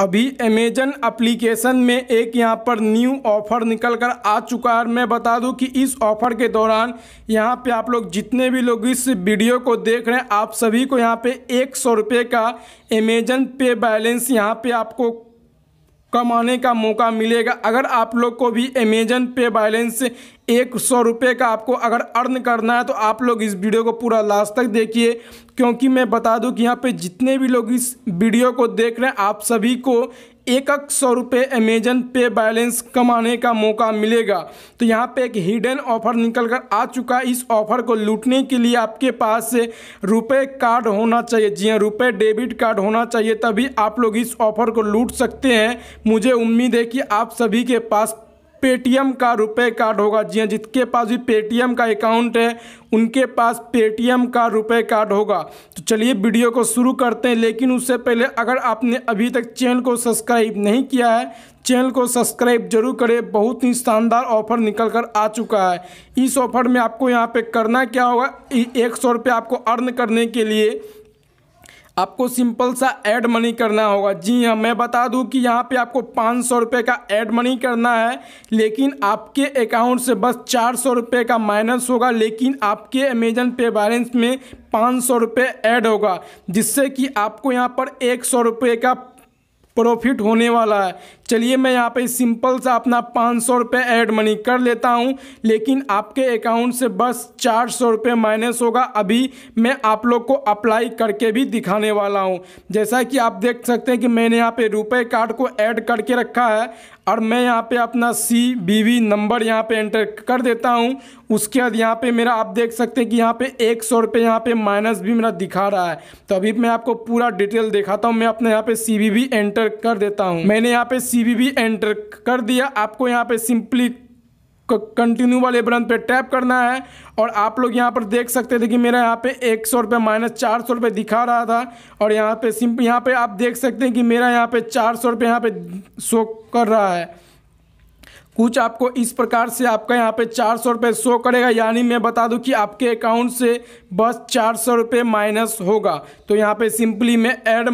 अभी Amazon application में एक यहाँ पर न्यू ऑफर निकल कर आ चुका है मैं बता दूँ कि इस ऑफर के दौरान यहाँ पे आप लोग जितने भी लोग इस वीडियो को देख रहे हैं आप सभी को यहाँ पे एक सौ रुपये का अमेजन पे बैलेंस यहाँ पे आपको कमाने का मौका मिलेगा अगर आप लोग को भी अमेजन पे बैलेंस एक सौ रुपये का आपको अगर अर्न करना है तो आप लोग इस वीडियो को पूरा लास्ट तक देखिए क्योंकि मैं बता दूं कि यहाँ पे जितने भी लोग इस वीडियो को देख रहे हैं आप सभी को एक एक सौ रुपये अमेजन पे बैलेंस कमाने का मौका मिलेगा तो यहाँ पे एक हिडन ऑफर निकल कर आ चुका है इस ऑफर को लूटने के लिए आपके पास रुपए कार्ड होना चाहिए जी हाँ रुपये डेबिट कार्ड होना चाहिए तभी आप लोग इस ऑफर को लूट सकते हैं मुझे उम्मीद है कि आप सभी के पास पेटीएम का रुपए कार्ड होगा जी हाँ जिसके पास भी पेटीएम का अकाउंट है उनके पास पेटीएम का रुपए कार्ड होगा तो चलिए वीडियो को शुरू करते हैं लेकिन उससे पहले अगर आपने अभी तक चैनल को सब्सक्राइब नहीं किया है चैनल को सब्सक्राइब जरूर करें बहुत ही शानदार ऑफर निकल कर आ चुका है इस ऑफर में आपको यहाँ पर करना क्या होगा एक सौ रुपये आपको अर्न करने के लिए आपको सिंपल सा ऐड मनी करना होगा जी हाँ मैं बता दूं कि यहाँ पे आपको पाँच सौ रुपये का ऐड मनी करना है लेकिन आपके अकाउंट से बस चार सौ रुपये का माइनस होगा लेकिन आपके अमेजन पे बैलेंस में पाँच सौ रुपये ऐड होगा जिससे कि आपको यहाँ पर एक सौ रुपये का प्रॉफिट होने वाला है चलिए मैं यहाँ पे सिंपल सा अपना पाँच सौ रुपये एड मनी कर लेता हूँ लेकिन आपके अकाउंट से बस चार सौ रुपये माइनस होगा अभी मैं आप लोग को अप्लाई करके भी दिखाने वाला हूँ जैसा कि आप देख सकते हैं कि मैंने यहाँ पे रुपए कार्ड को ऐड करके रखा है और मैं यहाँ पे अपना सी बी वी नंबर यहाँ पे एंटर कर देता हूँ उसके बाद यहाँ पे मेरा आप देख सकते हैं कि यहाँ पे एक सौ रुपये यहाँ पे माइनस भी मेरा दिखा रहा है तो अभी मैं आपको पूरा डिटेल दिखाता हूँ मैं अपने यहाँ पे सी बी वी एंटर कर देता हूँ मैंने यहाँ पे सी किसी भी भी एंटर कर दिया आपको यहाँ पे सिंपली कंटिन्यू वाले बटन पे टैप करना है और आप लोग यहाँ पर देख सकते थे कि मेरा यहाँ पे एक सौ रुपये माइनस चार सौ रुपये दिखा रहा था और यहाँ पे सिंप यहाँ पे आप देख सकते हैं कि मेरा यहाँ पे चार सौ रुपये यहाँ पे शो कर रहा है कुछ आपको इस प्रकार से आपका यहाँ पे चार सौ रुपये शो करेगा यानी मैं बता दूं कि आपके अकाउंट से बस चार सौ रुपये माइनस होगा तो यहाँ पे सिंपली मैं ऐड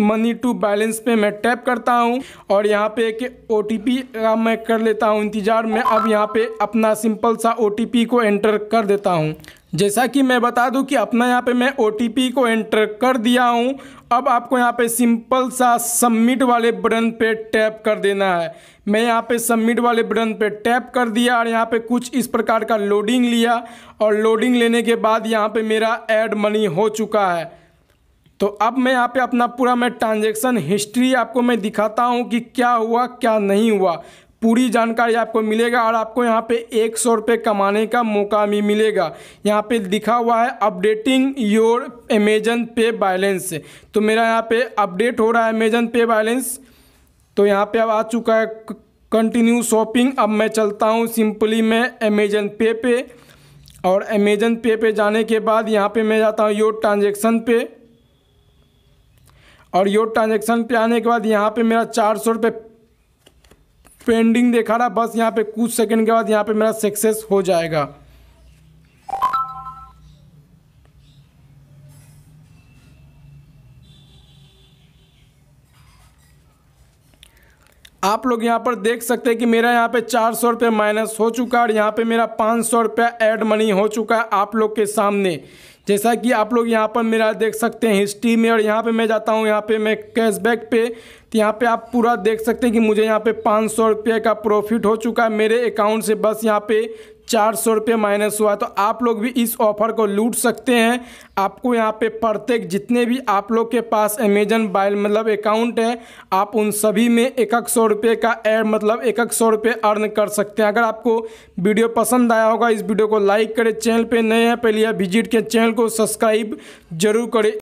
मनी टू बैलेंस पे मैं टैप करता हूँ और यहाँ पे एक ओ का मैं कर लेता हूँ इंतज़ार मैं अब यहाँ पे अपना सिंपल सा ओ को एंटर कर देता हूँ जैसा कि मैं बता दूं कि अपना यहाँ पे मैं ओ को एंटर कर दिया हूँ अब आपको यहाँ पे सिंपल सा सबमिट वाले बटन पे टैप कर देना है मैं यहाँ पे सबमिट वाले बटन पे टैप कर दिया और यहाँ पे कुछ इस प्रकार का लोडिंग लिया और लोडिंग लेने के बाद यहाँ पे मेरा ऐड मनी हो चुका है तो अब मैं यहाँ पे अपना पूरा मैं ट्रांजेक्शन हिस्ट्री आपको मैं दिखाता हूँ कि क्या हुआ क्या नहीं हुआ पूरी जानकारी आपको मिलेगा और आपको यहाँ पे एक सौ रुपये कमाने का मौका भी मिलेगा यहाँ पे लिखा हुआ है updating your Amazon pay balance तो मेरा यहाँ पे अपडेट हो रहा है अमेजन पे बैलेंस तो यहाँ पे अब आ चुका है कंटिन्यू शॉपिंग अब मैं चलता हूँ सिंपली मैं अमेजन पे पे और अमेजन पे पे जाने के बाद यहाँ पर मैं जाता हूँ योर ट्रांजेक्शन पे और योर ट्रांजेक्शन पे आने के बाद यहाँ पे मेरा चार सौ रुपये पेंडिंग देखा रहा बस यहाँ पे कुछ सेकंड के बाद यहाँ पे मेरा सक्सेस हो जाएगा आप लोग यहाँ पर देख सकते हैं कि मेरा यहाँ पे चार सौ रुपये माइनस हो चुका है और यहाँ पे मेरा पाँच सौ रुपया एड मनी हो चुका है आप लोग के सामने जैसा कि आप लोग यहाँ पर मेरा देख सकते हैं हिस्ट्री में और यहाँ पे मैं जाता हूँ यहाँ पे मैं कैशबैक पे तो यहाँ पे आप पूरा देख सकते हैं कि मुझे यहाँ पे पाँच सौ रुपये का प्रॉफिट हो चुका है मेरे अकाउंट से बस यहाँ पे चार सौ रुपये माइनस हुआ तो आप लोग भी इस ऑफ़र को लूट सकते हैं आपको यहाँ पे प्रत्येक जितने भी आप लोग के पास अमेजन बाइल मतलब अकाउंट है आप उन सभी में एक मतलब एक सौ रुपये का एड मतलब एक एक सौ रुपये अर्न कर सकते हैं अगर आपको वीडियो पसंद आया होगा इस वीडियो को लाइक करें चैनल पर नए हैं पहले विजिट के चैनल को सब्सक्राइब जरूर करें